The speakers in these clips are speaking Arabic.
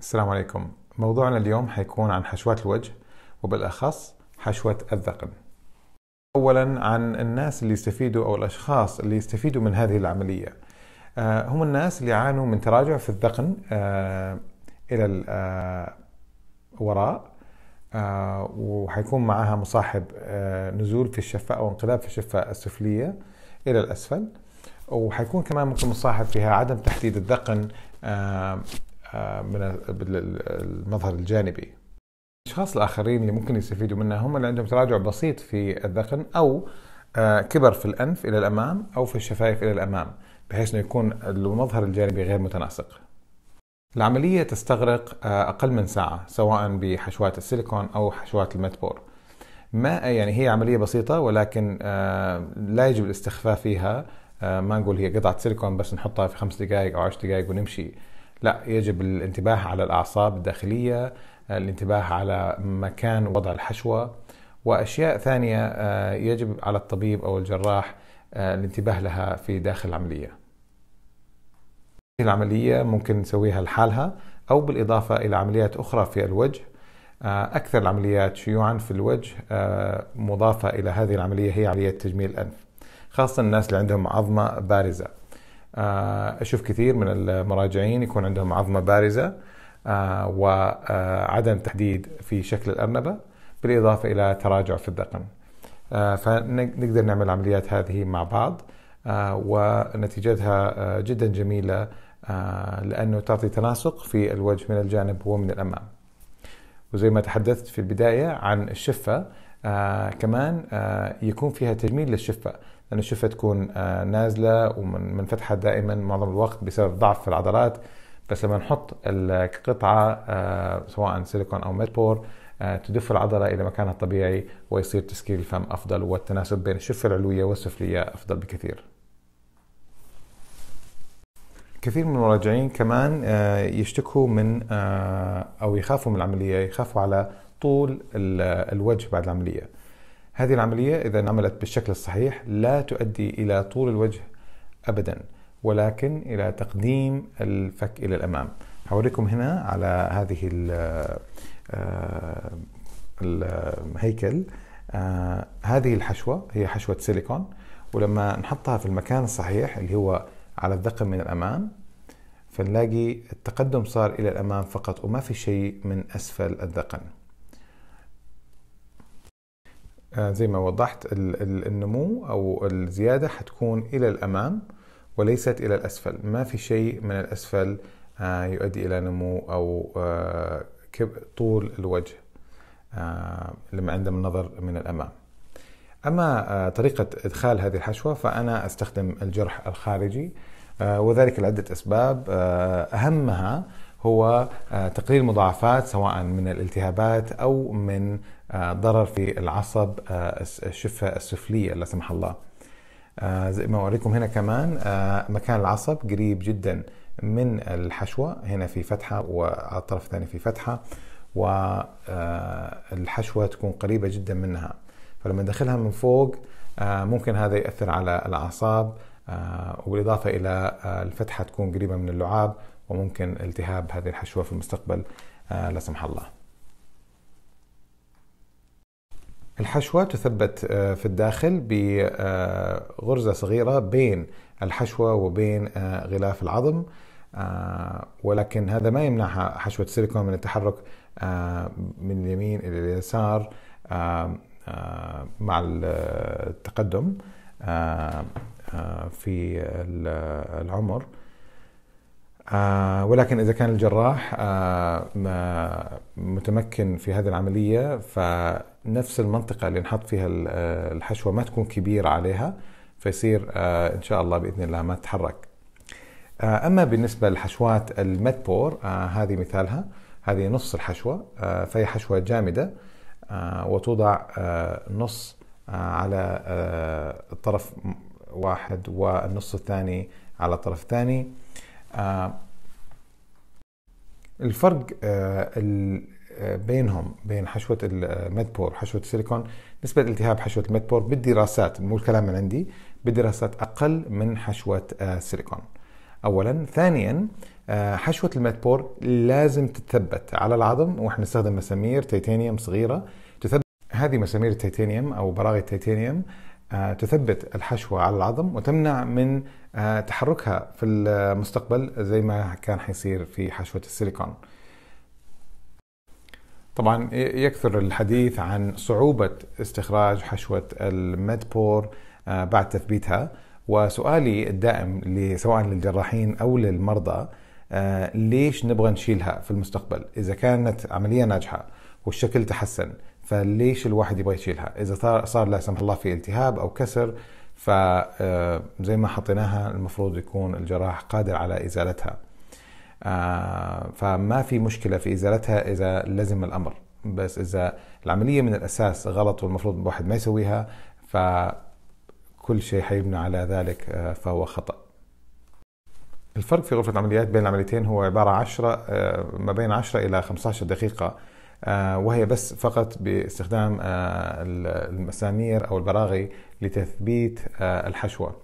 السلام عليكم موضوعنا اليوم حيكون عن حشوات الوجه وبالأخص حشوة الذقن أولا عن الناس اللي يستفيدوا أو الأشخاص اللي يستفيدوا من هذه العملية آه، هم الناس اللي يعانوا من تراجع في الذقن آه، إلى الوراء آه، وحيكون معها مصاحب نزول في الشفة أو انقلاب في الشفة السفلية إلى الأسفل وحيكون كمان ممكن مصاحب فيها عدم تحديد الذقن آه، من المظهر الجانبي الأشخاص الآخرين اللي ممكن يستفيدوا منها هم اللي عندهم تراجع بسيط في الذقن أو آه، كبر في الأنف إلى الأمام أو في الشفايف إلى الأمام بحيث أنه يكون المظهر الجانبي غير متناسق العملية تستغرق آه، أقل من ساعة سواء بحشوات السيليكون أو حشوات المتبور ما يعني هي عملية بسيطة ولكن لا يجب الاستخفاء فيها ما نقول هي قطعة سيليكون بس نحطها في خمس دقائق أو عشر دقائق ونمشي لا يجب الانتباه على الأعصاب الداخلية الانتباه على مكان وضع الحشوة وأشياء ثانية آه، يجب على الطبيب أو الجراح آه، الانتباه لها في داخل العملية العملية ممكن نسويها لحالها أو بالإضافة إلى عمليات أخرى في الوجه آه، أكثر العمليات شيوعا في الوجه مضافة إلى هذه العملية هي عملية تجميل الأنف خاصة الناس اللي عندهم عظمة بارزة آه، اشوف كثير من المراجعين يكون عندهم عظمه بارزه آه، وعدم تحديد في شكل الارنبه بالاضافه الى تراجع في الذقن. آه، فنقدر نعمل العمليات هذه مع بعض ونتيجتها جدا جميله لانه تعطي تناسق في الوجه من الجانب ومن الامام. وزي ما تحدثت في البدايه عن الشفه كمان يكون فيها تجميل للشفه لانه الشفة تكون آه، نازلة ومنفتحة دائما معظم الوقت بسبب ضعف في العضلات بس لما نحط القطعة آه، سواء سيليكون أو بور آه، تدف العضلة إلى مكانها الطبيعي ويصير تسكيل الفم أفضل والتناسب بين الشفة العلوية والسفلية أفضل بكثير كثير من المراجعين كمان يشتكوا من أو يخافوا من العملية يخافوا على طول الوجه بعد العملية هذه العملية إذا عملت بالشكل الصحيح لا تؤدي إلى طول الوجه أبدا ولكن إلى تقديم الفك إلى الأمام هوريكم هنا على هذه الهيكل آه، آه، آه، هذه الحشوة هي حشوة سيليكون ولما نحطها في المكان الصحيح اللي هو على الذقن من الأمام فنلاقي التقدم صار إلى الأمام فقط وما في شيء من أسفل الذقن آه، زي ما وضحت النمو او الزياده حتكون الى الامام وليست الى الاسفل ما في شيء من الاسفل آه، يؤدي الى نمو او آه، طول الوجه لما عندما النظر من الامام اما طريقه ادخال هذه الحشوه فانا استخدم الجرح الخارجي وذلك لعده اسباب اهمها هو آه، تقليل المضاعفات سواء من الالتهابات او من آه، ضرر في العصب آه، الشفه السفليه لا سمح الله زي ما اوريكم هنا كمان مكان العصب قريب جدا من الحشوه هنا في فتحه وعلى الطرف الثاني في فتحه والحشوه تكون قريبه جدا منها فلما ندخلها من فوق ممكن هذا ياثر على الاعصاب آه، وبالاضافه الى آه، الفتحه تكون قريبه من اللعاب وممكن التهاب هذه الحشوه في المستقبل آه، لا سمح الله. الحشوه تثبت في الداخل بغرزه صغيره بين الحشوه وبين غلاف العظم ولكن هذا ما يمنع حشوه السيليكون من التحرك من اليمين الى اليسار مع التقدم آه، في العمر آه، ولكن إذا كان الجراح آه، متمكن في هذه العملية فنفس المنطقة اللي نحط فيها الحشوة ما تكون كبيرة عليها فيصير إن شاء الله بإذن الله ما تتحرك أما بالنسبة للحشوات المدبور هذه مثالها هذه نص الحشوة فهي حشوة جامدة وتوضع نص على الطرف واحد والنص الثاني على طرف ثاني آه، الفرق آه، آه، بينهم بين حشوة الميدبور وحشوة السيليكون نسبة التهاب حشوة الميدبور بالدراسات مو الكلام من عندي بالدراسات أقل من حشوة السيليكون أولا ثانيا حشوة الميدبور لازم تتثبت على العظم واحنا نستخدم مسامير تيتانيوم صغيرة تثبت هذه مسامير التيتانيوم أو براغي التيتانيوم آه، تثبت الحشوة على العظم وتمنع من آه، تحركها في المستقبل زي ما كان حيصير في حشوة السيليكون طبعا يكثر الحديث عن صعوبة استخراج حشوة المدبور آه، بعد تثبيتها وسؤالي الدائم سواء للجراحين أو للمرضى ليش نبغى نشيلها في المستقبل إذا كانت عملية ناجحة والشكل تحسن فليش الواحد يبغى يشيلها اذا صار لا سمح الله في التهاب او كسر فزي آه، ما حطيناها المفروض يكون الجراح قادر على ازالتها آه، فما في مشكله في ازالتها اذا لزم الامر بس اذا العمليه من الاساس غلط والمفروض الواحد ما يسويها فكل شيء حيبنى على ذلك آه، فهو خطأ الفرق في غرفة العمليات بين العمليتين هو عبارة عشرة ما بين 10 إلى 15 دقيقة آه، وهي بس فقط باستخدام آه، المسامير أو البراغي لتثبيت آه، الحشوة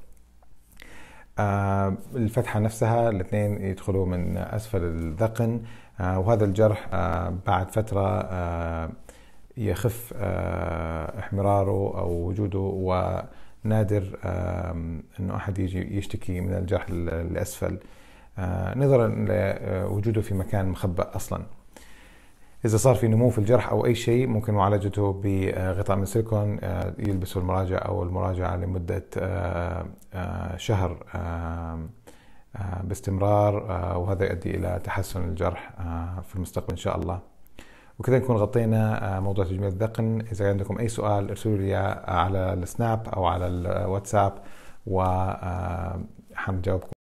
الفتحة نفسها الاثنين يدخلوا من أسفل الذقن وهذا الجرح بعد فترة يخف احمراره أو وجوده ونادر أنه أحد يجي يشتكي من الجرح الأسفل نظرا لوجوده في مكان مخبأ أصلاً اذا صار في نمو في الجرح او اي شيء ممكن معالجته بغطاء من سيليكون آه، يلبسه المراجع او المراجعه لمده آه، آه، شهر باستمرار وهذا يؤدي الى تحسن الجرح في المستقبل ان شاء الله وكذا نكون غطينا موضوع تجميل الذقن اذا عندكم اي سؤال ارسلوا لي على السناب او على الواتساب وحنجاوبكم